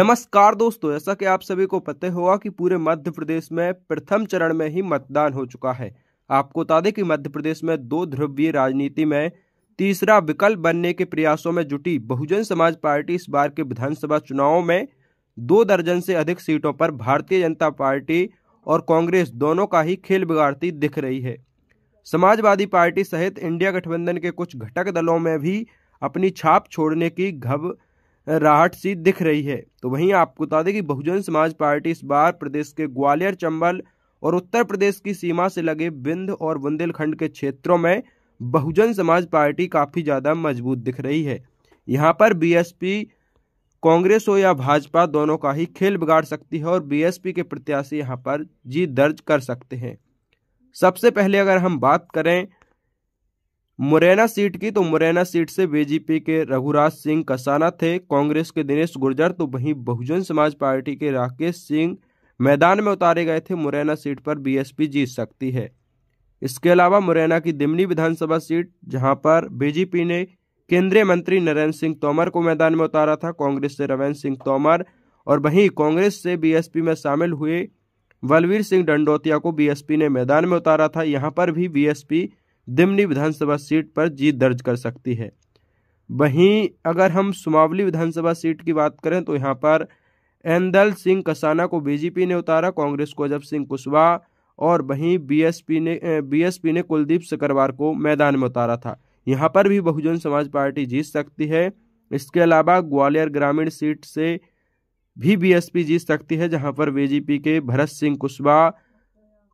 नमस्कार दोस्तों ऐसा कि आप सभी को पता होगा कि पूरे मध्य प्रदेश में प्रथम चरण में ही मतदान हो चुका है आपको बता दें कि मध्य प्रदेश में दो ध्रुवीय राजनीति में तीसरा विकल्प बनने के प्रयासों में जुटी बहुजन समाज पार्टी इस बार के विधानसभा चुनावों में दो दर्जन से अधिक सीटों पर भारतीय जनता पार्टी और कांग्रेस दोनों का ही खेल बिगाड़ती दिख रही है समाजवादी पार्टी सहित इंडिया गठबंधन के कुछ घटक दलों में भी अपनी छाप छोड़ने की घब राहट सी दिख रही है तो वहीं आपको बता दें कि बहुजन समाज पार्टी इस बार प्रदेश के ग्वालियर चंबल और उत्तर प्रदेश की सीमा से लगे बिंद और बुंदेलखंड के क्षेत्रों में बहुजन समाज पार्टी काफ़ी ज़्यादा मजबूत दिख रही है यहाँ पर बीएसपी कांग्रेस हो या भाजपा दोनों का ही खेल बिगाड़ सकती है और बीएसपी के प्रत्याशी यहाँ पर जीत दर्ज कर सकते हैं सबसे पहले अगर हम बात करें मुरैना सीट की तो मुरैना सीट से बीजेपी के रघुराज सिंह कसाना थे कांग्रेस के दिनेश गुर्जर तो वहीं बहुजन समाज पार्टी के राकेश सिंह मैदान में उतारे गए थे मुरैना सीट पर बीएसपी जीत सकती है इसके अलावा मुरैना की दिमनी विधानसभा सीट जहां पर बीजेपी ने केंद्रीय मंत्री नरेंद्र सिंह तोमर को मैदान में उतारा था कांग्रेस से रवेंद्र सिंह तोमर और वहीं कांग्रेस से बीएसपी में शामिल हुए बलवीर सिंह डंडोतिया को बीएसपी ने मैदान में उतारा था यहाँ पर भी बीएसपी दिमनी विधानसभा सीट पर जीत दर्ज कर सकती है वहीं अगर हम सुमावली विधानसभा सीट की बात करें तो यहाँ पर एंदल सिंह कसाना को बीजेपी ने उतारा कांग्रेस को अजब सिंह कुशवाहा और वहीं बीएसपी ने बीएसपी ने कुलदीप सकरवार को मैदान में उतारा था यहाँ पर भी बहुजन समाज पार्टी जीत सकती है इसके अलावा ग्वालियर ग्रामीण सीट से भी बीएसपी जीत सकती है जहाँ पर बीजेपी के भरत सिंह कुशवाहा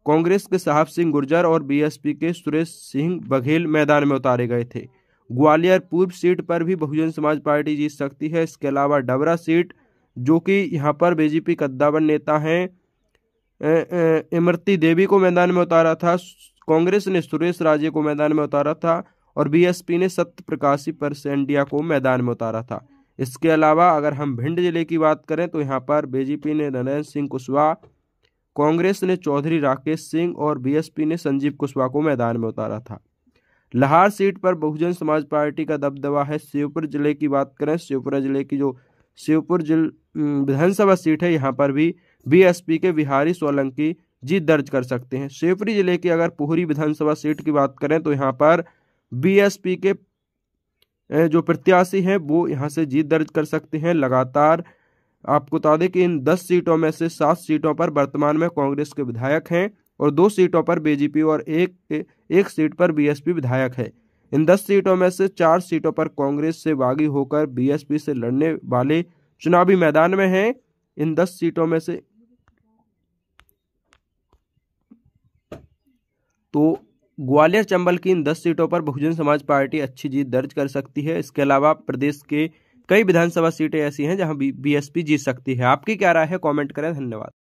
कांग्रेस के साहब सिंह गुर्जर और बीएसपी के सुरेश सिंह बघेल मैदान में उतारे गए थे ग्वालियर पूर्व सीट पर भी बहुजन समाज पार्टी जीत सकती है इसके अलावा डबरा सीट जो कि यहाँ पर बीजेपी कद्दावन नेता हैं इमरती देवी को मैदान में उतारा था कांग्रेस ने सुरेश राजे को मैदान में उतारा था और बीएसपी ने सत्य प्रकाशी परसेंडिया को मैदान में उतारा था इसके अलावा अगर हम भिंड जिले की बात करें तो यहाँ पर बीजेपी ने नरेंद्र सिंह कुशवाहा कांग्रेस ने चौधरी राकेश सिंह और बीएसपी ने संजीव कुशवाहा को मैदान में उतारा था लाहौर सीट पर बहुजन समाज पार्टी का दबदबा है शिवपुर जिले की बात करें शिवपुरा जिले की जो शिवपुर जिल विधानसभा सीट है यहाँ पर भी बीएसपी के बिहारी सोलंकी जीत दर्ज कर सकते हैं शिवपुरी जिले की अगर पुहरी विधानसभा सीट की बात करें तो यहाँ पर बीएसपी के जो प्रत्याशी हैं वो यहाँ से जीत दर्ज कर सकते हैं लगातार आपको बता दें कि इन दस सीटों में से सात सीटों पर वर्तमान में कांग्रेस के विधायक हैं और दो सीटों पर बीजेपी और एक एक सीट पर बीएसपी विधायक है इन दस सीटों में से चार सीटों पर कांग्रेस से बागी होकर बीएसपी से लड़ने वाले चुनावी मैदान में हैं इन दस सीटों में से तो ग्वालियर चंबल की इन दस सीटों पर बहुजन समाज पार्टी अच्छी जीत दर्ज कर सकती है इसके अलावा प्रदेश के कई विधानसभा सीटें ऐसी हैं जहां बीएसपी जीत सकती है आपकी क्या राय है कमेंट करें धन्यवाद